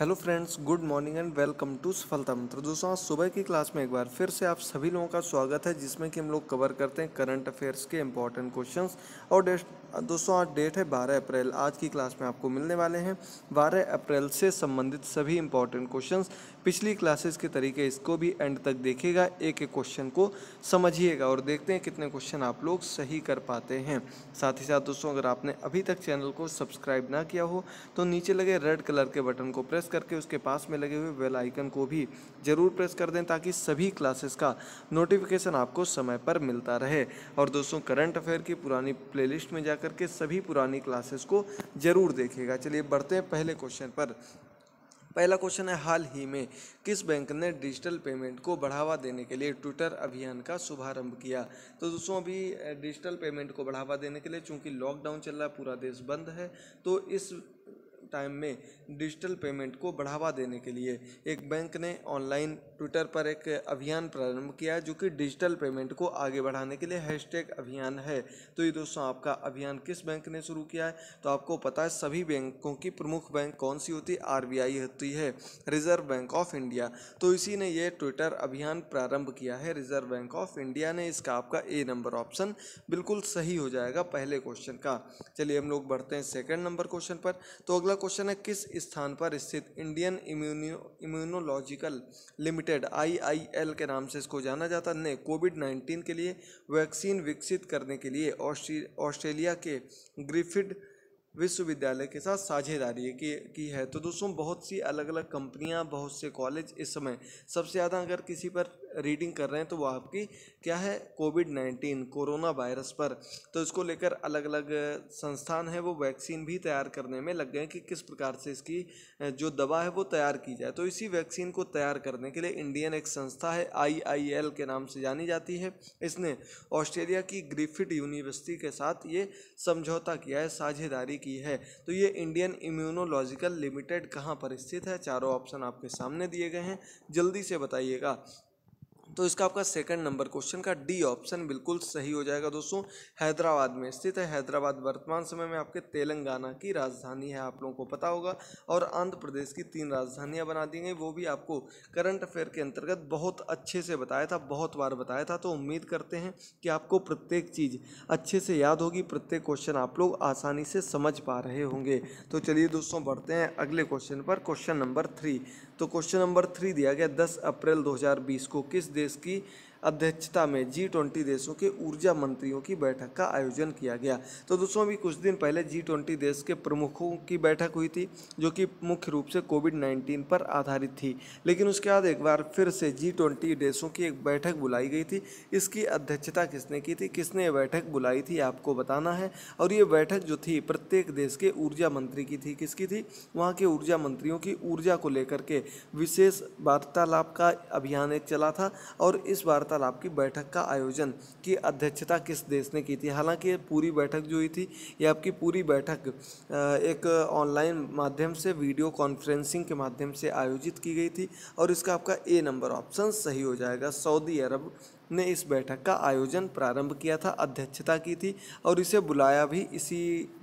Hello friends good morning and welcome to सफलता मंत्र दोस्तों आज सुबह की क्लास में एक बार फिर से आप सभी लोगों का स्वागत है जिसमें कि हम लोग कवर करते हैं करंट अफेयर्स के इंपॉर्टेंट क्वेश्चंस और डेट दोस्तों आज डेट है 12 अप्रैल आज की क्लास में आपको मिलने वाले हैं 12 अप्रैल से संबंधित सभी इंपॉर्टेंट क्वेश्चन पिछली क्लासेस के तरीके इसको भी एंड तक देखिएगा एक एक क्वेश्चन को समझिएगा और देखते हैं कितने क्वेश्चन आप लोग सही कर पाते हैं साथ ही साथ दोस्तों अगर आपने अभी तक चैनल को सब्सक्राइब ना किया हो तो नीचे लगे रेड कलर के बटन को प्रेस करके उसके पास में लगे हुए बेल आइकन को भी ज़रूर प्रेस कर दें ताकि सभी क्लासेस का नोटिफिकेशन आपको समय पर मिलता रहे और दोस्तों करंट अफेयर की पुरानी प्लेलिस्ट में जा के सभी पुरानी क्लासेस को ज़रूर देखेगा चलिए बढ़ते हैं पहले क्वेश्चन पर पहला क्वेश्चन है हाल ही में किस बैंक ने डिजिटल पेमेंट को बढ़ावा देने के लिए ट्विटर अभियान का शुभारंभ किया तो दोस्तों अभी डिजिटल पेमेंट को बढ़ावा देने के लिए चूंकि लॉकडाउन चल रहा है पूरा देश बंद है तो इस टाइम में डिजिटल पेमेंट को बढ़ावा देने के लिए एक बैंक ने ऑनलाइन ट्विटर पर एक अभियान प्रारंभ किया है जो कि डिजिटल पेमेंट को आगे बढ़ाने के लिए हैशटैग अभियान है तो ये दोस्तों आपका अभियान किस बैंक ने शुरू किया है तो आपको पता है सभी बैंकों की प्रमुख बैंक कौन सी होती है आर होती है रिजर्व बैंक ऑफ इंडिया तो इसी ने यह ट्विटर अभियान प्रारंभ किया है रिजर्व बैंक ऑफ इंडिया ने इसका आपका ए नंबर ऑप्शन बिल्कुल सही हो जाएगा पहले क्वेश्चन का चलिए हम लोग बढ़ते हैं सेकंड नंबर क्वेश्चन पर तो अगला क्वेश्चन है किस स्थान पर स्थित Indian immuno immunological limited IIL के नाम से इसको जाना जाता ने कोविड नाइन्टीन के लिए वैक्सीन विकसित करने के लिए ऑस्ट्रेलिया के ग्रिफिड विश्वविद्यालय के साथ साझेदारी की की है तो दोस्तों बहुत सी अलग अलग कंपनियां बहुत से कॉलेज इस समय सबसे ज़्यादा अगर किसी पर रीडिंग कर रहे हैं तो वो आपकी क्या है कोविड नाइन्टीन कोरोना वायरस पर तो इसको लेकर अलग अलग संस्थान हैं वो वैक्सीन भी तैयार करने में लग गए कि किस प्रकार से इसकी जो दवा है वो तैयार की जाए तो इसी वैक्सीन को तैयार करने के लिए इंडियन एक संस्था है आई आई एल के नाम से जानी जाती है इसने ऑस्ट्रेलिया की ग्रीफिड यूनिवर्सिटी के साथ ये समझौता किया है साझेदारी की है तो ये इंडियन इम्यूनोलॉजिकल लिमिटेड कहाँ पर स्थित है चारों ऑप्शन आपके सामने दिए गए हैं जल्दी से बताइएगा तो इसका आपका सेकंड नंबर क्वेश्चन का डी ऑप्शन बिल्कुल सही हो जाएगा दोस्तों हैदराबाद में स्थित है हैदराबाद वर्तमान समय में आपके तेलंगाना की राजधानी है आप लोगों को पता होगा और आंध्र प्रदेश की तीन राजधानियाँ बना दी गई वो भी आपको करंट अफेयर के अंतर्गत बहुत अच्छे से बताया था बहुत बार बताया था तो उम्मीद करते हैं कि आपको प्रत्येक चीज़ अच्छे से याद होगी प्रत्येक क्वेश्चन आप लोग आसानी से समझ पा रहे होंगे तो चलिए दोस्तों बढ़ते हैं अगले क्वेश्चन पर क्वेश्चन नंबर थ्री तो क्वेश्चन नंबर थ्री दिया गया 10 अप्रैल 2020 को किस देश की अध्यक्षता में जी ट्वेंटी देशों के ऊर्जा मंत्रियों की बैठक का आयोजन किया गया तो दोस्तों अभी कुछ दिन पहले जी ट्वेंटी देश के प्रमुखों की बैठक हुई थी जो कि मुख्य रूप से कोविड नाइन्टीन पर आधारित थी लेकिन उसके बाद एक बार फिर से जी ट्वेंटी देशों की एक बैठक बुलाई गई थी इसकी अध्यक्षता किसने की थी किसने ये बैठक बुलाई थी आपको बताना है और ये बैठक जो थी प्रत्येक देश के ऊर्जा मंत्री की थी किसकी थी वहाँ के ऊर्जा मंत्रियों की ऊर्जा को लेकर के विशेष वार्तालाप का अभियान एक चला था और इस वार्ता वार्तालाप की बैठक का आयोजन की अध्यक्षता किस देश ने की थी हालांकि ये पूरी बैठक जो हुई थी ये आपकी पूरी बैठक एक ऑनलाइन माध्यम से वीडियो कॉन्फ्रेंसिंग के माध्यम से आयोजित की गई थी और इसका आपका ए नंबर ऑप्शन सही हो जाएगा सऊदी अरब ने इस बैठक का आयोजन प्रारंभ किया था अध्यक्षता की थी और इसे बुलाया भी इसी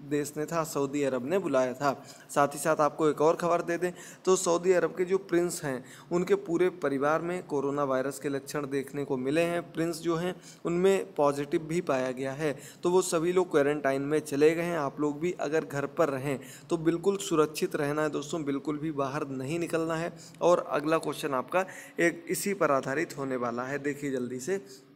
देश ने था सऊदी अरब ने बुलाया था साथ ही साथ आपको एक और खबर दे दें तो सऊदी अरब के जो प्रिंस हैं उनके पूरे परिवार में कोरोना वायरस के लक्षण देखने को मिले हैं प्रिंस जो हैं उनमें पॉजिटिव भी पाया गया है तो वो सभी लोग क्वारंटाइन में चले गए हैं आप लोग भी अगर घर पर रहें तो बिल्कुल सुरक्षित रहना है दोस्तों बिल्कुल भी बाहर नहीं निकलना है और अगला क्वेश्चन आपका एक इसी पर आधारित होने वाला है देखिए जल्दी से Gracias.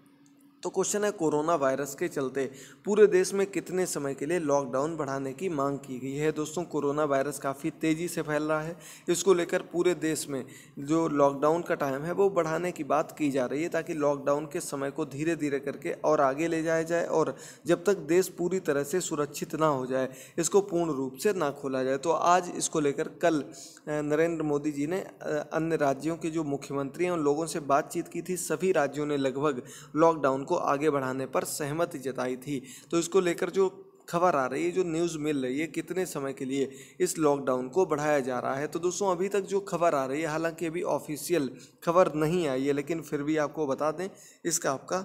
तो क्वेश्चन है कोरोना वायरस के चलते पूरे देश में कितने समय के लिए लॉकडाउन बढ़ाने की मांग की गई है दोस्तों कोरोना वायरस काफ़ी तेज़ी से फैल रहा है इसको लेकर पूरे देश में जो लॉकडाउन का टाइम है वो बढ़ाने की बात की जा रही है ताकि लॉकडाउन के समय को धीरे धीरे करके और आगे ले जाया जाए और जब तक देश पूरी तरह से सुरक्षित ना हो जाए इसको पूर्ण रूप से ना खोला जाए तो आज इसको लेकर कल नरेंद्र मोदी जी ने अन्य राज्यों के जो मुख्यमंत्री हैं उन लोगों से बातचीत की थी सभी राज्यों ने लगभग लॉकडाउन को आगे बढ़ाने पर सहमति जताई थी तो इसको लेकर जो खबर आ रही है जो न्यूज़ मिल रही है कितने समय के लिए इस लॉकडाउन को बढ़ाया जा रहा है तो दोस्तों अभी तक जो खबर आ रही है हालांकि अभी ऑफिशियल खबर नहीं आई है लेकिन फिर भी आपको बता दें इसका आपका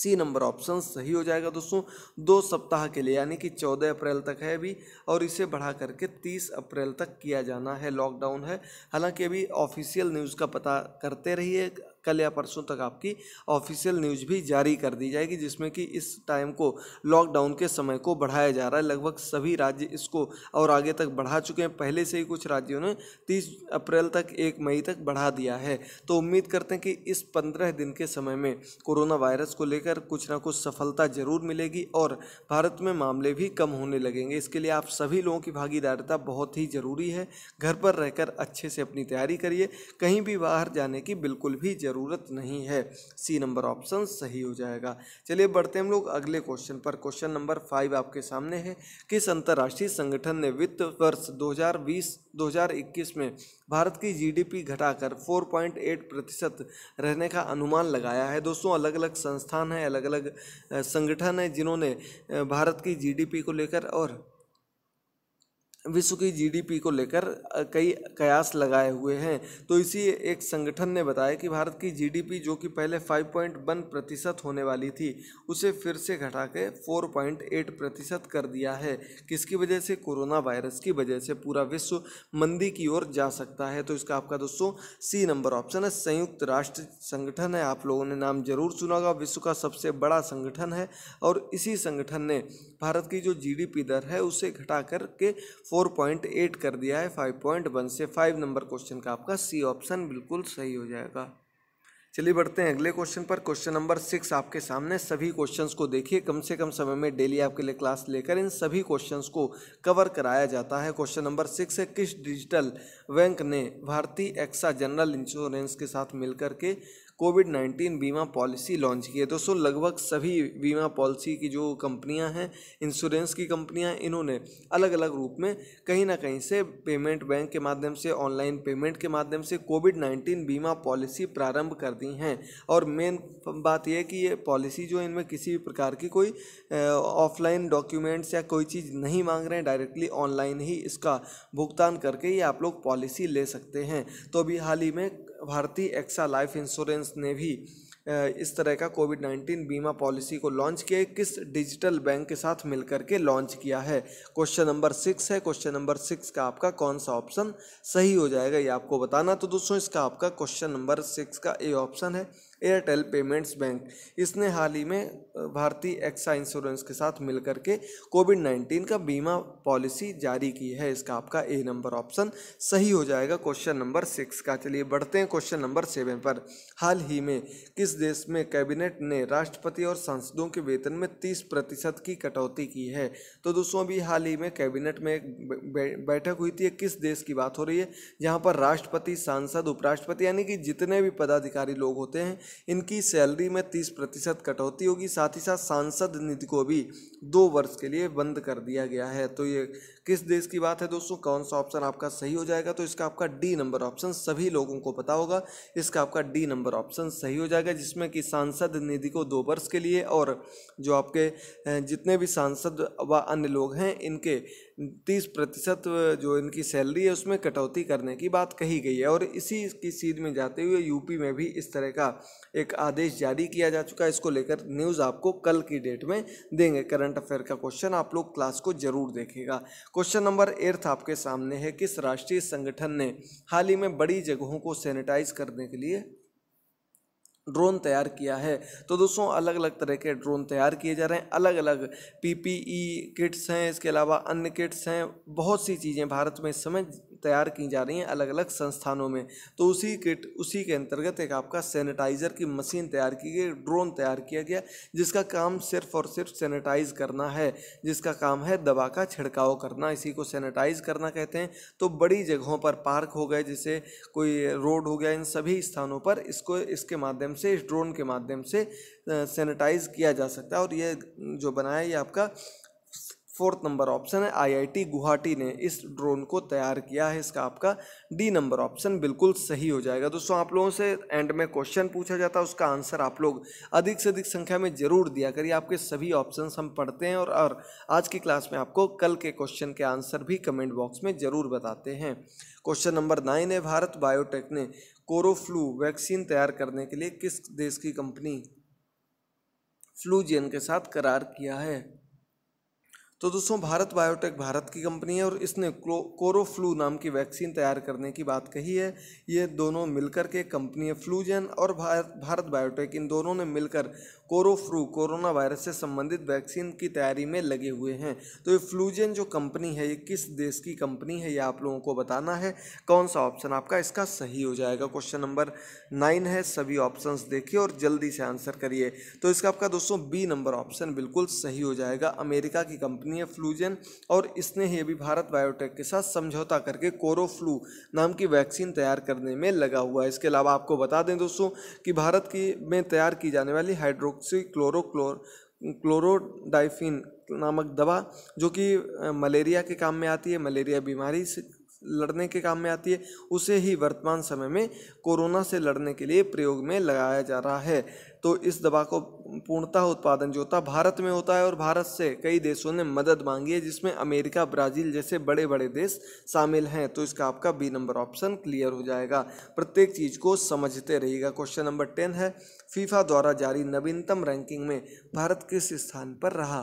सी नंबर ऑप्शन सही हो जाएगा दोस्तों दो सप्ताह के लिए यानी कि चौदह अप्रैल तक है अभी और इसे बढ़ा करके तीस अप्रैल तक किया जाना है लॉकडाउन है हालांकि अभी ऑफिशियल न्यूज़ का पता करते रहिए कल या परसों तक आपकी ऑफिशियल न्यूज़ भी जारी कर दी जाएगी जिसमें कि इस टाइम को लॉकडाउन के समय को बढ़ाया जा रहा है लगभग सभी राज्य इसको और आगे तक बढ़ा चुके हैं पहले से ही कुछ राज्यों ने तीस अप्रैल तक एक मई तक बढ़ा दिया है तो उम्मीद करते हैं कि इस पंद्रह दिन के समय में कोरोना वायरस को लेकर कुछ ना कुछ सफलता जरूर मिलेगी और भारत में मामले भी कम होने लगेंगे इसके लिए आप सभी लोगों की भागीदारिता बहुत ही ज़रूरी है घर पर रहकर अच्छे से अपनी तैयारी करिए कहीं भी बाहर जाने की बिल्कुल भी जरूर ज़रूरत नहीं है सी नंबर ऑप्शन सही हो जाएगा चलिए बढ़ते हम लोग अगले क्वेश्चन पर क्वेश्चन नंबर फाइव आपके सामने है किस अंतर्राष्ट्रीय संगठन ने वित्त वर्ष 2020 2021 में भारत की जीडीपी घटाकर 4.8 प्रतिशत रहने का अनुमान लगाया है दोस्तों अलग अलग संस्थान हैं अलग अलग संगठन हैं जिन्होंने भारत की जीडीपी को लेकर और विश्व की जीडीपी को लेकर कई कयास लगाए हुए हैं तो इसी एक संगठन ने बताया कि भारत की जीडीपी जो कि पहले 5.1 प्रतिशत होने वाली थी उसे फिर से घटा के 4.8 प्रतिशत कर दिया है किसकी वजह से कोरोना वायरस की वजह से पूरा विश्व मंदी की ओर जा सकता है तो इसका आपका दोस्तों सी नंबर ऑप्शन है संयुक्त राष्ट्र संगठन है आप लोगों ने नाम जरूर सुना होगा विश्व का सबसे बड़ा संगठन है और इसी संगठन ने भारत की जो जी दर है उसे घटा के फोर पॉइंट एट कर दिया है फाइव पॉइंट वन से फाइव नंबर क्वेश्चन का आपका सी ऑप्शन बिल्कुल सही हो जाएगा चलिए बढ़ते हैं अगले क्वेश्चन पर क्वेश्चन नंबर सिक्स आपके सामने सभी क्वेश्चंस को देखिए कम से कम समय में डेली आपके लिए क्लास लेकर इन सभी क्वेश्चंस को कवर कराया जाता है क्वेश्चन नंबर सिक्स है किस डिजिटल बैंक ने भारतीय एक्सा जनरल इंश्योरेंस के साथ मिलकर के कोविड नाइन्टीन बीमा पॉलिसी लॉन्च की है दोस्तों लगभग सभी बीमा पॉलिसी की जो कंपनियां हैं इंश्योरेंस की कंपनियां इन्होंने अलग अलग रूप में कहीं ना कहीं से पेमेंट बैंक के माध्यम से ऑनलाइन पेमेंट के माध्यम से कोविड नाइन्टीन बीमा पॉलिसी प्रारंभ कर दी हैं और मेन बात यह कि ये पॉलिसी जो इनमें किसी भी प्रकार की कोई ऑफलाइन डॉक्यूमेंट्स या कोई चीज़ नहीं मांग रहे हैं डायरेक्टली ऑनलाइन ही इसका भुगतान करके ये आप लोग पॉलिसी ले सकते हैं तो अभी हाल ही में भारतीय एक्सा लाइफ इंश्योरेंस ने भी इस तरह का कोविड नाइन्टीन बीमा पॉलिसी को लॉन्च किया किस डिजिटल बैंक के साथ मिलकर के लॉन्च किया है क्वेश्चन नंबर सिक्स है क्वेश्चन नंबर सिक्स का आपका कौन सा ऑप्शन सही हो जाएगा ये आपको बताना तो दोस्तों इसका आपका क्वेश्चन नंबर सिक्स का ए ऑप्शन है एयरटेल पेमेंट्स बैंक इसने हाल ही में भारतीय एक्सा इंश्योरेंस के साथ मिलकर के कोविड नाइन्टीन का बीमा पॉलिसी जारी की है इसका आपका ए नंबर ऑप्शन सही हो जाएगा क्वेश्चन नंबर सिक्स का चलिए बढ़ते हैं क्वेश्चन नंबर सेवन पर हाल ही में किस देश में कैबिनेट ने राष्ट्रपति और सांसदों के वेतन में तीस प्रतिशत की कटौती की है तो दोस्तों अभी हाल ही में कैबिनेट में एक बैठक हुई थी किस देश की बात हो रही है जहाँ पर राष्ट्रपति सांसद उपराष्ट्रपति यानी कि जितने भी पदाधिकारी लोग होते हैं इनकी सैलरी में तीस प्रतिशत कटौती होगी साथ ही साथ सांसद निधि को भी दो वर्ष के लिए बंद कर दिया गया है तो ये किस देश की बात है दोस्तों कौन सा ऑप्शन आपका सही हो जाएगा तो इसका आपका डी नंबर ऑप्शन सभी लोगों को पता होगा इसका आपका डी नंबर ऑप्शन सही हो जाएगा जिसमें कि सांसद निधि को दो वर्ष के लिए और जो आपके जितने भी सांसद व अन्य लोग हैं इनके तीस प्रतिशत जो इनकी सैलरी है उसमें कटौती करने की बात कही गई है और इसी की सीध में जाते हुए यूपी में भी इस तरह का एक आदेश जारी किया जा चुका है इसको लेकर न्यूज़ आपको कल की डेट में देंगे करंट अफेयर का क्वेश्चन आप लोग क्लास को जरूर देखेगा क्वेश्चन नंबर एर्थ आपके सामने है किस राष्ट्रीय संगठन ने हाल ही में बड़ी जगहों को सैनिटाइज करने के लिए ड्रोन तैयार किया है तो दोस्तों अलग अलग तरह के ड्रोन तैयार किए जा रहे हैं अलग अलग पीपीई किट्स हैं इसके अलावा अन्य किट्स हैं बहुत सी चीज़ें भारत में इस समय तैयार की जा रही हैं अलग अलग संस्थानों में तो उसी के उसी के अंतर्गत एक आपका सैनिटाइज़र की मशीन तैयार की गई ड्रोन तैयार किया गया जिसका काम सिर्फ और सिर्फ सैनिटाइज करना है जिसका काम है दवा का छिड़काव करना इसी को सैनिटाइज करना कहते हैं तो बड़ी जगहों पर पार्क हो गए जैसे कोई रोड हो गया इन सभी स्थानों पर इसको इसके माध्यम से इस ड्रोन के माध्यम से सैनिटाइज किया जा सकता है और ये जो बनाया ये आपका फोर्थ नंबर ऑप्शन है आईआईटी गुवाहाटी ने इस ड्रोन को तैयार किया है इसका आपका डी नंबर ऑप्शन बिल्कुल सही हो जाएगा दोस्तों आप लोगों से एंड में क्वेश्चन पूछा जाता है उसका आंसर आप लोग अधिक से अधिक संख्या में जरूर दिया करिए आपके सभी ऑप्शन हम पढ़ते हैं और, और आज की क्लास में आपको कल के क्वेश्चन के आंसर भी कमेंट बॉक्स में ज़रूर बताते हैं क्वेश्चन नंबर नाइन है भारत बायोटेक ने कोरोफ्लू वैक्सीन तैयार करने के लिए किस देश की कंपनी फ्लूजियन के साथ करार किया है तो दोस्तों भारत बायोटेक भारत की कंपनी है और इसने कोरोफ्लू नाम की वैक्सीन तैयार करने की बात कही है ये दोनों मिलकर के कंपनी है फ्लूजन और भारत भारत बायोटेक इन दोनों ने मिलकर कोरोफ्लू कोरोना वायरस से संबंधित वैक्सीन की तैयारी में लगे हुए हैं तो ये फ्लूजन जो कंपनी है ये किस देश की कंपनी है ये आप लोगों को बताना है कौन सा ऑप्शन आपका इसका सही हो जाएगा क्वेश्चन नंबर नाइन है सभी ऑप्शन देखिए और जल्दी से आंसर करिए तो इसका आपका दोस्तों बी नंबर ऑप्शन बिल्कुल सही हो जाएगा अमेरिका की कंपनी कितनी है फ्लूजन और इसने ही अभी भारत बायोटेक के साथ समझौता करके कोरोफ्लू नाम की वैक्सीन तैयार करने में लगा हुआ है इसके अलावा आपको बता दें दोस्तों कि भारत की में तैयार की जाने वाली हाइड्रोक्सी क्लोरोक्लोर क्लोरोडाइफिन नामक दवा जो कि मलेरिया के काम में आती है मलेरिया बीमारी से लड़ने के काम में आती है उसे ही वर्तमान समय में कोरोना से लड़ने के लिए प्रयोग में लगाया जा रहा है तो इस दवा को पूर्णतः उत्पादन जो होता है भारत में होता है और भारत से कई देशों ने मदद मांगी है जिसमें अमेरिका ब्राज़ील जैसे बड़े बड़े देश शामिल हैं तो इसका आपका बी नंबर ऑप्शन क्लियर हो जाएगा प्रत्येक चीज़ को समझते रहिएगा क्वेश्चन नंबर टेन है फीफा द्वारा जारी नवीनतम रैंकिंग में भारत किस स्थान पर रहा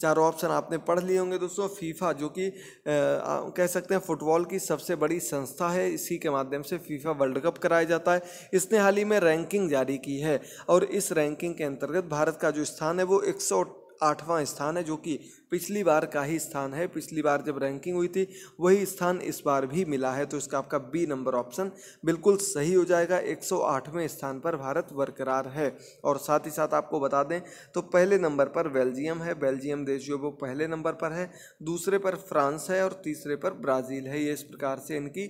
चारों ऑप्शन आपने पढ़ लिए होंगे दोस्तों फीफा जो कि कह सकते हैं फुटबॉल की सबसे बड़ी संस्था है इसी के माध्यम से फीफा वर्ल्ड कप कराया जाता है इसने हाल ही में रैंकिंग जारी की है और इस रैंकिंग के अंतर्गत भारत का जो स्थान है वो एक आठवां स्थान है जो कि पिछली बार का ही स्थान है पिछली बार जब रैंकिंग हुई थी वही स्थान इस बार भी मिला है तो इसका आपका बी नंबर ऑप्शन बिल्कुल सही हो जाएगा 108वें स्थान पर भारत बरकरार है और साथ ही साथ आपको बता दें तो पहले नंबर पर बेल्जियम है बेल्जियम देश जो वो पहले नंबर पर है दूसरे पर फ्रांस है और तीसरे पर ब्राज़ील है ये इस प्रकार से इनकी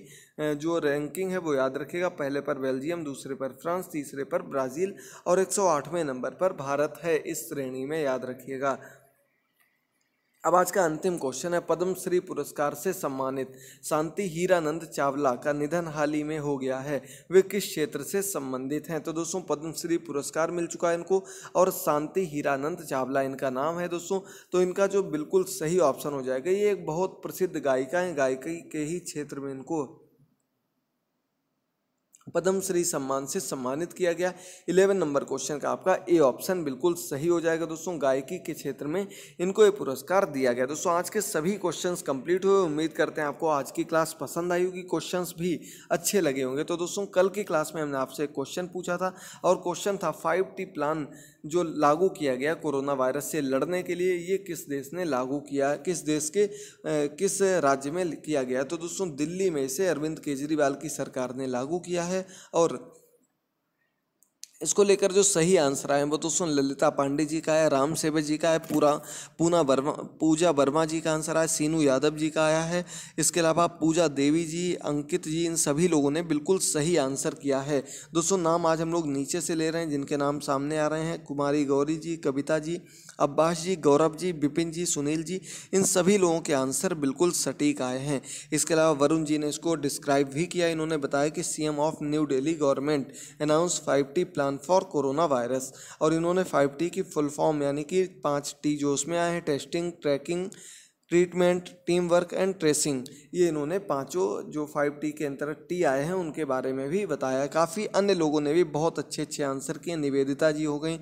जो रैंकिंग है वो याद रखेगा पहले पर बेल्जियम दूसरे पर फ्रांस तीसरे पर ब्राज़ील और 108वें नंबर पर भारत है इस श्रेणी में याद रखिएगा अब आज का अंतिम क्वेश्चन है पद्मश्री पुरस्कार से सम्मानित शांति हीरानंद चावला का निधन हाल ही में हो गया है वे किस क्षेत्र से संबंधित हैं तो दोस्तों पद्मश्री पुरस्कार मिल चुका है इनको और शांति हीरानंद चावला इनका नाम है दोस्तों तो इनका जो बिल्कुल सही ऑप्शन हो जाएगा ये एक बहुत प्रसिद्ध गायिका है गायकी के ही क्षेत्र में इनको पद्मश्री सम्मान से सम्मानित किया गया इलेवन नंबर क्वेश्चन का आपका ए ऑप्शन बिल्कुल सही हो जाएगा दोस्तों गायकी के क्षेत्र में इनको ये पुरस्कार दिया गया दोस्तों आज के सभी क्वेश्चंस कंप्लीट हुए उम्मीद करते हैं आपको आज की क्लास पसंद आई होगी क्वेश्चंस भी अच्छे लगे होंगे तो दोस्तों कल की क्लास में हमने आपसे क्वेश्चन पूछा था और क्वेश्चन था फाइव टी प्लान जो लागू किया गया कोरोना वायरस से लड़ने के लिए ये किस देश ने लागू किया किस देश के किस राज्य में किया गया तो दोस्तों दिल्ली में इसे अरविंद केजरीवाल की सरकार ने लागू किया है है और इसको लेकर जो सही आंसर आए वो तो सुन ललिता पांडे जी का है राम सेवे जी का है पूरा पूना वर्मा पूजा वर्मा जी का आंसर आया सीनू यादव जी का आया है इसके अलावा पूजा देवी जी अंकित जी इन सभी लोगों ने बिल्कुल सही आंसर किया है दोस्तों नाम आज हम लोग नीचे से ले रहे हैं जिनके नाम सामने आ रहे हैं कुमारी गौरी जी कविता जी अब्बास जी गौरव जी बिपिन जी सुनील जी इन सभी लोगों के आंसर बिल्कुल सटीक आए हैं इसके अलावा वरुण जी ने इसको डिस्क्राइब भी किया इन्होंने बताया कि CM of New Delhi government announce five T plan for coronavirus और इन्होंने फाइव टी की फुल फॉर्म यानी कि पाँच टी जो उसमें आए हैं testing tracking treatment team work and tracing ये इन्होंने पांचों जो फाइव टी के अंतर्गत टी आए हैं उनके बारे में भी बताया काफ़ी अन्य लोगों ने भी बहुत अच्छे अच्छे आंसर किए निवेदिता जी हो गई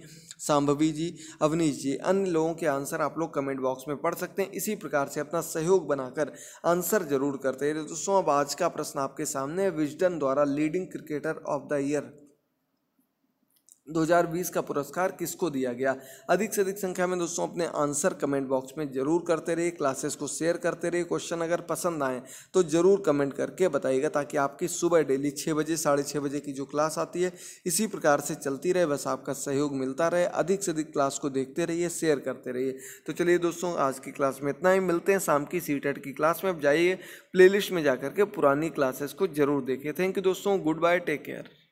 सांभवी जी अवनीश जी अन्य लोगों के आंसर आप लोग कमेंट बॉक्स में पढ़ सकते हैं इसी प्रकार से अपना सहयोग बनाकर आंसर जरूर करते हैं दोस्तों अब आज का प्रश्न आपके सामने विजडन द्वारा leading cricketer of the year 2020 का पुरस्कार किसको दिया गया अधिक से अधिक संख्या में दोस्तों अपने आंसर कमेंट बॉक्स में जरूर करते रहिए क्लासेस को शेयर करते रहिए क्वेश्चन अगर पसंद आए तो ज़रूर कमेंट करके बताइएगा ताकि आपकी सुबह डेली छः बजे साढ़े छः बजे की जो क्लास आती है इसी प्रकार से चलती रहे बस आपका सहयोग मिलता रहे अधिक से अधिक क्लास को देखते रहिए शेयर करते रहिए तो चलिए दोस्तों आज की क्लास में इतना ही मिलते हैं शाम की सी e की क्लास में आप जाइए प्ले में जा के पुरानी क्लासेस को जरूर देखिए थैंक यू दोस्तों गुड बाय टेक केयर